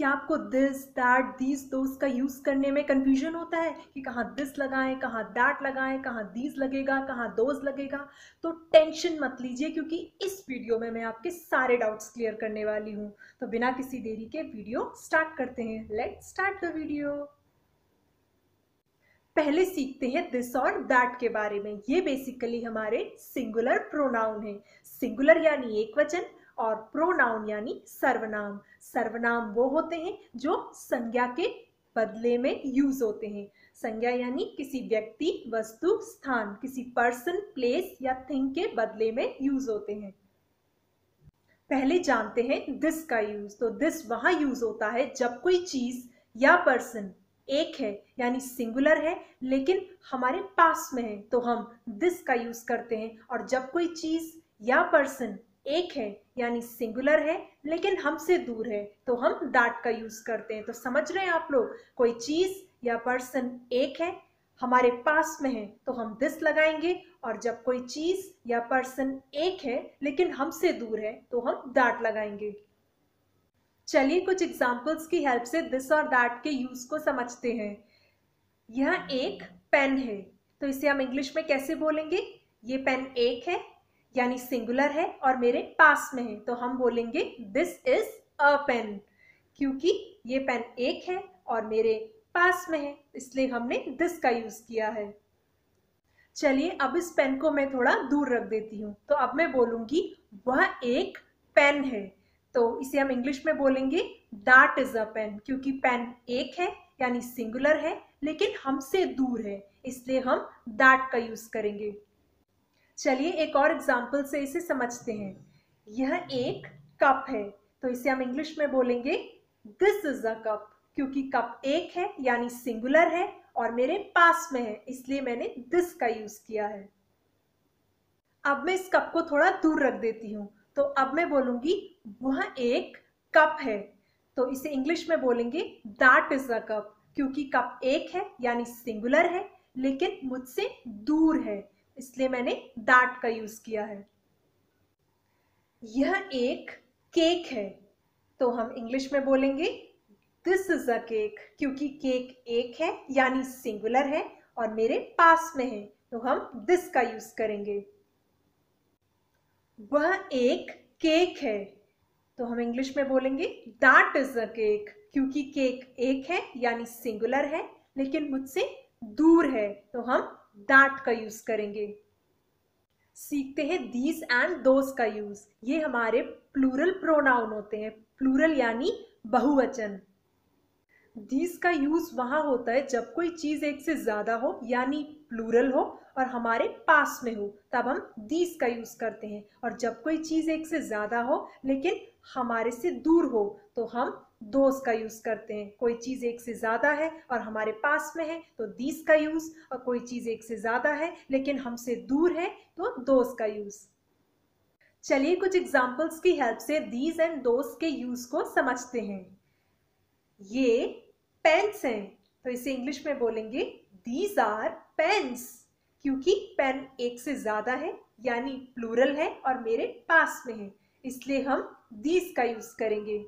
क्या आपको this that these those का यूज़ करने में कंफ्यूजन होता है कि कहाँ दिस लगाएं कहाँ दैट लगाएं कहाँ दीज लगेगा कहाँ दोज लगेगा तो टेंशन मत लीजिए क्योंकि इस वीडियो में मैं आपके सारे डाउट्स क्लियर करने वाली हूँ तो बिना किसी देरी के वीडियो स्टार्ट करते हैं लेट स्टार्ट द वीडियो पहले सीखते हैं दिस और दैट के बारे में ये बेसिकली हमारे सिंगुलर प्रोनाउन है सिंगुलर यानी एक वचन और प्रोनाउन यानी सर्वनाम सर्वनाम वो होते हैं जो संज्ञा के बदले में यूज होते हैं संज्ञा यानी किसी व्यक्ति वस्तु स्थान किसी पर्सन प्लेस या थिंग के बदले में यूज होते हैं पहले जानते हैं दिस का यूज तो दिस वहां यूज होता है जब कोई चीज या पर्सन एक है यानी सिंगुलर है लेकिन हमारे पास में है तो हम दिस का यूज करते हैं और जब कोई चीज या पर्सन एक है यानी सिंगुलर है लेकिन हमसे दूर है तो हम दैट का यूज करते हैं तो समझ रहे हैं आप लोग कोई चीज या पर्सन एक है हमारे पास में है तो हम दिस लगाएंगे और जब कोई चीज या पर्सन एक है लेकिन हमसे दूर है तो हम दैट लगाएंगे चलिए कुछ एग्जाम्पल्स की हेल्प से दिस और दैट के यूज को समझते हैं यह एक पेन है तो इसे हम इंग्लिश में कैसे बोलेंगे ये पेन एक है यानी सिंगुलर है और मेरे पास में है तो हम बोलेंगे दिस इज अ पेन क्योंकि ये पेन एक है और मेरे पास में है इसलिए हमने दिस का यूज किया है चलिए अब इस पेन को मैं थोड़ा दूर रख देती हूँ तो अब मैं बोलूंगी वह एक पेन है तो इसे हम इंग्लिश में बोलेंगे दैट इज अ पेन क्योंकि पेन एक है यानी सिंगुलर है लेकिन हमसे दूर है इसलिए हम दैट का यूज करेंगे चलिए एक और एग्जाम्पल से इसे समझते हैं यह एक कप है तो इसे हम इंग्लिश में बोलेंगे दिस इज अ कप क्योंकि कप एक है यानी सिंगुलर है और मेरे पास में है इसलिए मैंने दिस का यूज किया है अब मैं इस कप को थोड़ा दूर रख देती हूँ तो अब मैं बोलूंगी वह एक कप है तो इसे इंग्लिश में बोलेंगे दैट इज अ कप क्योंकि कप एक है यानी सिंगुलर है लेकिन मुझसे दूर है इसलिए मैंने दैट का यूज किया है यह एक केक है तो हम इंग्लिश में बोलेंगे दिस इज अ केक क्योंकि केक एक है यानी सिंगुलर है और मेरे पास में है तो हम दिस का यूज करेंगे वह एक केक है तो हम इंग्लिश में बोलेंगे दैट इज अ केक क्योंकि केक एक है यानी सिंगुलर है लेकिन मुझसे दूर है तो हम दैट का यूज करेंगे सीखते हैं दीज एंड दोज का यूज ये हमारे प्लूरल प्रोनाउन होते हैं प्लूरल यानी बहुवचन दीज का यूज वहां होता है जब कोई चीज एक से ज्यादा हो यानी प्लूरल हो और हमारे पास में हो तब हम दीज का यूज करते हैं और जब कोई चीज एक से ज्यादा हो लेकिन हमारे से दूर हो तो हम दो उसका यूज़ करते हैं कोई चीज़ एक से ज़्यादा है और हमारे पास में है तो दीस का यूज़ और कोई चीज़ एक से ज़्यादा है लेकिन हमसे दूर है तो दोस का यूज़ चलिए कुछ एग्जाम्पल्स की हेल्प से दीज एंड दो के यूज़ को समझते हैं ये पेन्स हैं तो इसे इंग्लिश में बोलेंगे दीज आर पेन्स क्योंकि पेन एक से ज़्यादा है यानी प्लूरल है और मेरे पास में है इसलिए हम दीज का यूज़ करेंगे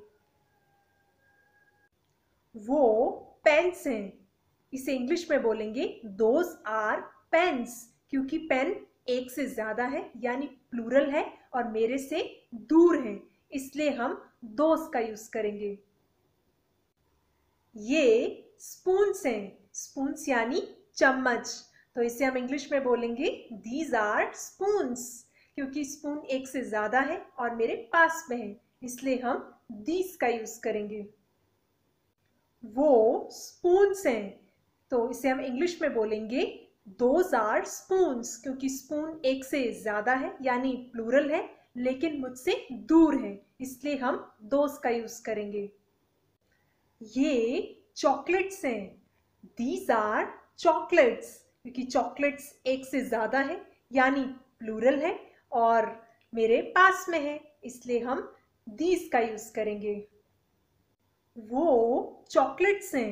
वो पेन्स हैं इसे इंग्लिश में बोलेंगे दोज आर पेन्स क्योंकि पेन एक से ज़्यादा है यानी प्लूरल है और मेरे से दूर है इसलिए हम दोस्त का यूज़ करेंगे ये स्पून्स हैं स्पून्स यानी चम्मच तो इसे हम इंग्लिश में बोलेंगे दीज आर स्पून्स क्योंकि स्पून एक से ज़्यादा है और मेरे पास में है इसलिए हम दीज का यूज़ करेंगे वो स्पून्स हैं तो इसे हम इंग्लिश में बोलेंगे दोज आर स्पून्स क्योंकि स्पून एक से ज़्यादा है यानी प्लूरल है लेकिन मुझसे दूर है इसलिए हम दोज का यूज़ करेंगे ये चॉकलेट्स हैं दीज आर चॉकलेट्स क्योंकि चॉकलेट्स एक से ज़्यादा है यानी प्लूरल है और मेरे पास में है इसलिए हम दीज का यूज़ करेंगे वो चॉकलेट्स हैं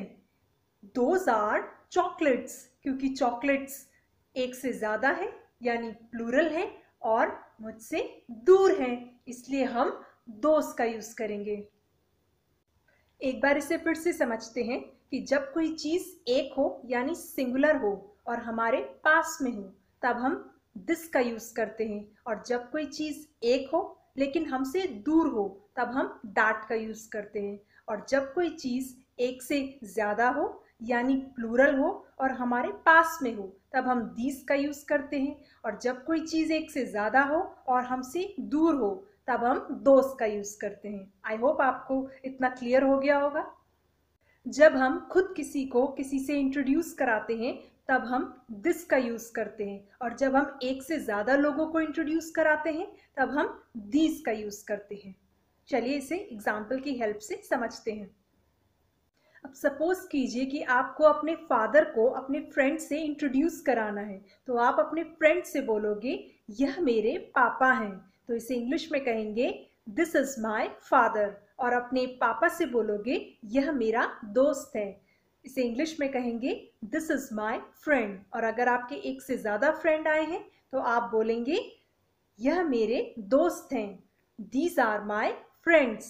दोज आर चॉकलेट्स क्योंकि चॉकलेट्स एक से ज़्यादा है यानी प्लूरल है और मुझसे दूर है इसलिए हम दोज का यूज़ करेंगे एक बार इसे फिर से समझते हैं कि जब कोई चीज़ एक हो यानी सिंगुलर हो और हमारे पास में हो तब हम दिस का यूज़ करते हैं और जब कोई चीज़ एक हो लेकिन हमसे दूर हो तब हम डाट का यूज़ करते हैं और जब कोई चीज़ एक से ज़्यादा हो यानी प्लूरल हो और हमारे पास में हो तब हम दीस का यूज़ करते हैं और जब कोई चीज़ एक से ज़्यादा हो और हमसे दूर हो तब हम दोस्त का यूज़ करते हैं आई होप आपको इतना क्लियर हो गया होगा जब हम खुद किसी को किसी से इंट्रोड्यूस कराते हैं तब हम दिस का यूज़ करते हैं और जब हम एक से ज़्यादा लोगों को इंट्रोड्यूस कराते हैं तब हम दीस का यूज़ करते हैं चलिए इसे एग्जाम्पल की हेल्प से समझते हैं अब सपोज कीजिए कि आपको अपने फादर को अपने फ्रेंड से इंट्रोड्यूस कराना है तो आप अपने फ्रेंड से बोलोगे यह मेरे पापा हैं तो इसे इंग्लिश में कहेंगे दिस इज़ माई फादर और अपने पापा से बोलोगे यह मेरा दोस्त है इसे इंग्लिश में कहेंगे दिस इज़ माई फ्रेंड और अगर आपके एक से ज़्यादा फ्रेंड आए हैं तो आप बोलेंगे यह मेरे दोस्त हैं दीज आर माई फ्रेंड्स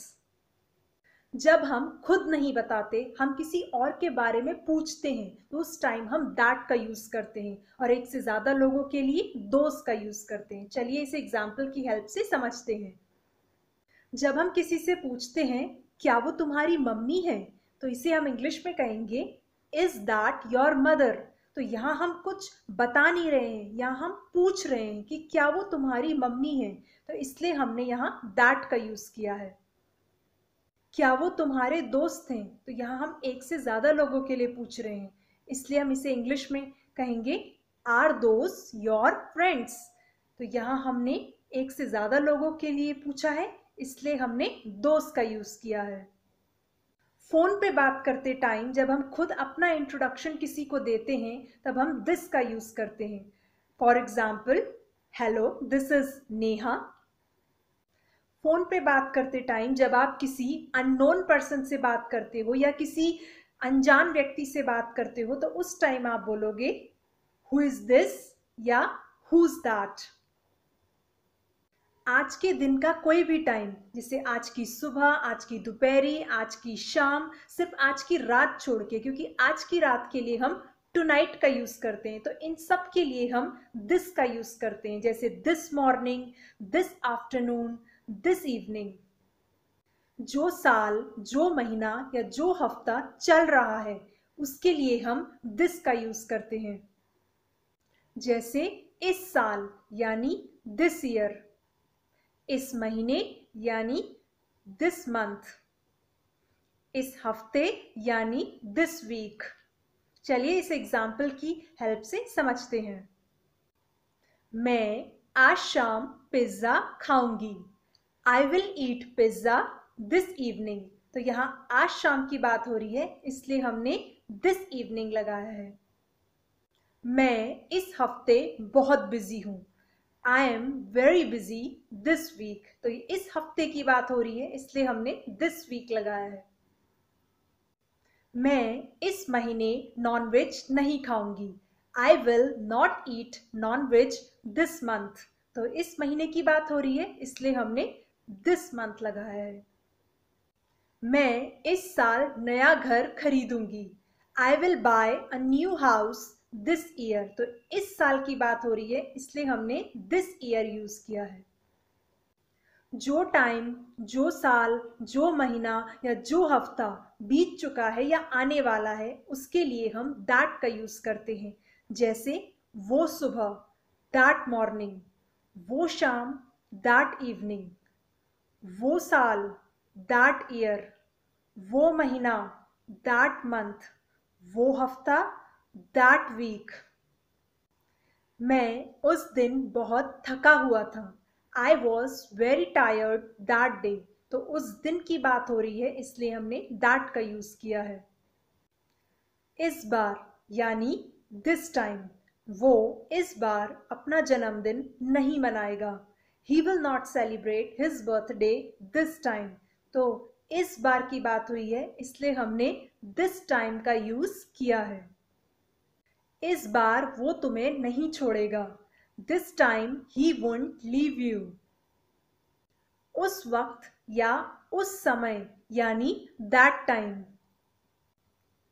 जब हम खुद नहीं बताते हम किसी और के बारे में पूछते हैं तो उस टाइम हम दैट का यूज़ करते हैं और एक से ज़्यादा लोगों के लिए दोस्त का यूज़ करते हैं चलिए इसे एग्जाम्पल की हेल्प से समझते हैं जब हम किसी से पूछते हैं क्या वो तुम्हारी मम्मी है तो इसे हम इंग्लिश में कहेंगे इज़ दैट योर मदर तो यहाँ हम कुछ बता नहीं रहे हैं यहाँ हम पूछ रहे हैं कि क्या वो तुम्हारी मम्मी है तो इसलिए हमने यहाँ दैट का यूज़ किया है क्या वो तुम्हारे दोस्त हैं तो यहाँ हम एक से ज़्यादा लोगों के लिए पूछ रहे हैं इसलिए हम इसे इंग्लिश में कहेंगे आर दोस्त योर फ्रेंड्स तो यहाँ हमने एक से ज़्यादा लोगों के लिए पूछा है इसलिए हमने दोस्त का यूज़ किया है फ़ोन पे बात करते टाइम जब हम खुद अपना इंट्रोडक्शन किसी को देते हैं तब हम दिस का यूज़ करते हैं for example hello this is Neha phone पे बात करते टाइम जब आप किसी अननोन पर्सन से बात करते हो या किसी अनजान व्यक्ति से बात करते हो तो उस टाइम आप बोलोगे हु इज़ दिस या हु इज़ दैट आज के दिन का कोई भी टाइम जिसे आज की सुबह आज की दोपहरी आज की शाम सिर्फ आज की रात छोड़ के क्योंकि आज की रात के लिए हम टुनाइट का यूज़ करते हैं तो इन सब के लिए हम दिस का यूज़ करते हैं जैसे this morning this afternoon this evening जो साल जो महीना या जो हफ्ता चल रहा है उसके लिए हम दिस का यूज़ करते हैं जैसे इस साल यानी दिस ईयर इस महीने यानी दिस मंथ इस हफ्ते यानी दिस वीक चलिए इस एग्जाम्पल की हेल्प से समझते हैं मैं आज शाम पिज्ज़ा खाऊंगी I will eat pizza this evening तो यहाँ आज शाम की बात हो रही है इसलिए हमने दिस इवनिंग लगाया है मैं इस हफ्ते बहुत बिजी हूँ I am very busy this week तो ये इस हफ्ते की बात हो रही है इसलिए हमने दिस वीक लगाया है मैं इस महीने नॉन वेज नहीं खाऊंगी I will not eat non veg this month तो इस महीने की बात हो रही है इसलिए हमने दिस मंथ लगाया है मैं इस साल नया घर खरीदूंगी I will buy a new house this year तो इस साल की बात हो रही है इसलिए हमने दिस ईयर यूज किया है जो टाइम जो साल जो महीना या जो हफ्ता बीत चुका है या आने वाला है उसके लिए हम दैट का यूज करते हैं जैसे वो सुबह दैट मॉर्निंग वो शाम दैट इवनिंग वो साल दैट ईयर वो महीना दैट मंथ वो हफ्ता दैट वीक मैं उस दिन बहुत थका हुआ था I was very tired that day तो उस दिन की बात हो रही है इसलिए हमने दैट का यूज़ किया है इस बार यानी दिस टाइम वो इस बार अपना जन्मदिन नहीं मनाएगा he will not celebrate his birthday this time तो इस बार की बात हुई है इसलिए हमने दिस टाइम का यूज़ किया है इस बार वो तुम्हें नहीं छोड़ेगा this time he won't leave you उस वक्त या उस समय यानी दैट टाइम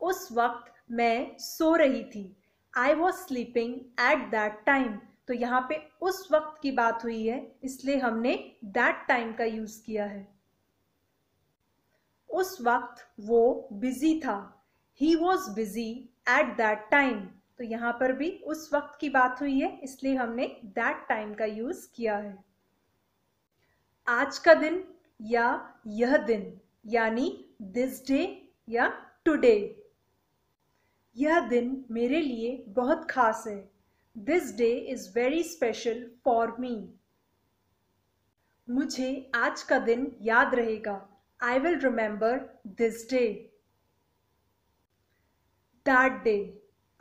उस वक्त मैं सो रही थी I was sleeping at that time तो यहाँ पे उस वक्त की बात हुई है इसलिए हमने दैट टाइम का यूज किया है उस वक्त वो बिजी था he was busy at that time तो यहाँ पर भी उस वक्त की बात हुई है इसलिए हमने दैट टाइम का यूज किया है आज का दिन या यह दिन यानी दिस डे या टुडे यह दिन मेरे लिए बहुत खास है this day is very special for me मुझे आज का दिन याद रहेगा I will remember this day that day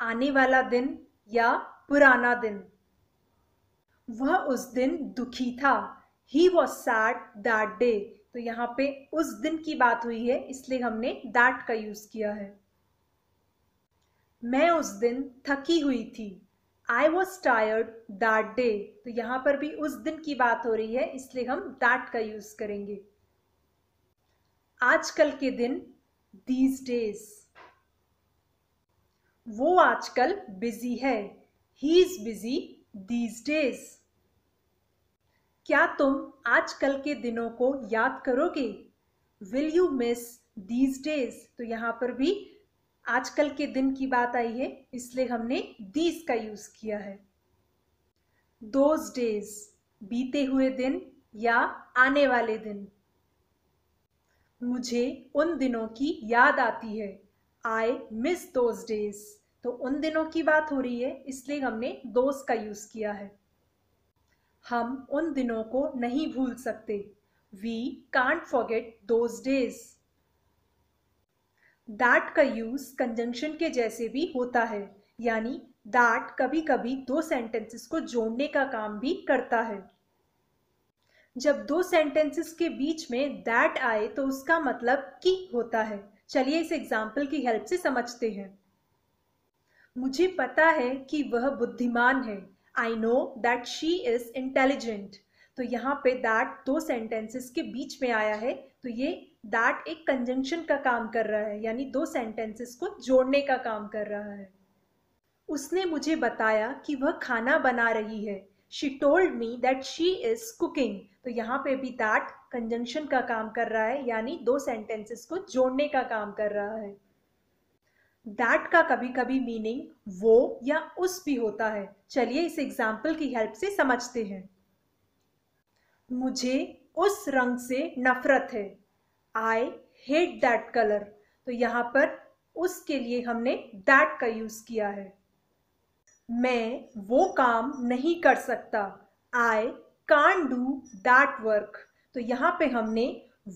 आने वाला दिन या पुराना दिन वह उस दिन दुखी था he was sad that day तो यहाँ पे उस दिन की बात हुई है इसलिए हमने दैट का यूज किया है मैं उस दिन थकी हुई थी I was tired that day तो यहाँ पर भी उस दिन की बात हो रही है इसलिए हम दैट का यूज करेंगे आजकल के दिन दीज डेज वो आजकल बिजी है he is busy these days क्या तुम आजकल के दिनों को याद करोगे will you miss these days तो यहां पर भी आजकल के दिन की बात आई है इसलिए हमने दीज का यूज किया है दोज डेज बीते हुए दिन या आने वाले दिन मुझे उन दिनों की याद आती है आई मिस दोज डेज तो उन दिनों की बात हो रही है इसलिए हमने दोस्त का यूज़ किया है हम उन दिनों को नहीं भूल सकते we can't forget those days that का यूज़ कंजंक्शन के जैसे भी होता है यानी दैट कभी कभी दो सेंटेंसेस को जोड़ने का काम भी करता है जब दो सेंटेंसेस के बीच में दैट आए तो उसका मतलब की होता है चलिए इस एग्जाम्पल की हेल्प से समझते हैं मुझे पता है कि वह बुद्धिमान है I know that she is intelligent तो यहाँ पे दैट दो सेंटेंसेस के बीच में आया है तो ये दैट एक कंजंक्शन का काम कर रहा है यानी दो सेंटेंसेस को जोड़ने का काम कर रहा है उसने मुझे बताया कि वह खाना बना रही है she told me that she is cooking तो यहाँ पे भी दैट कंजंक्शन का काम कर रहा है यानी दो सेंटेंसेस को जोड़ने का काम कर रहा है दैट का कभी कभी मीनिंग वो या उस भी होता है चलिए इस एग्जाम्पल की हेल्प से समझते हैं मुझे उस रंग से नफरत है आई हेट दैट कलर तो यहाँ पर उसके लिए हमने दैट का यूज़ किया है मैं वो काम नहीं कर सकता I can't do that work तो यहाँ पे हमने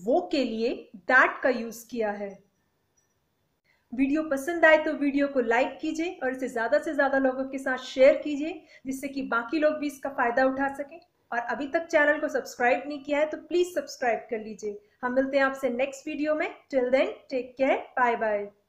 वो के लिए दैट का यूज़ किया है वीडियो पसंद आए तो वीडियो को लाइक कीजिए और इसे ज़्यादा से ज़्यादा लोगों के साथ शेयर कीजिए जिससे कि बाकी लोग भी इसका फ़ायदा उठा सकें और अभी तक चैनल को सब्सक्राइब नहीं किया है तो प्लीज़ सब्सक्राइब कर लीजिए हम मिलते हैं आपसे नेक्स्ट वीडियो में till then take care bye bye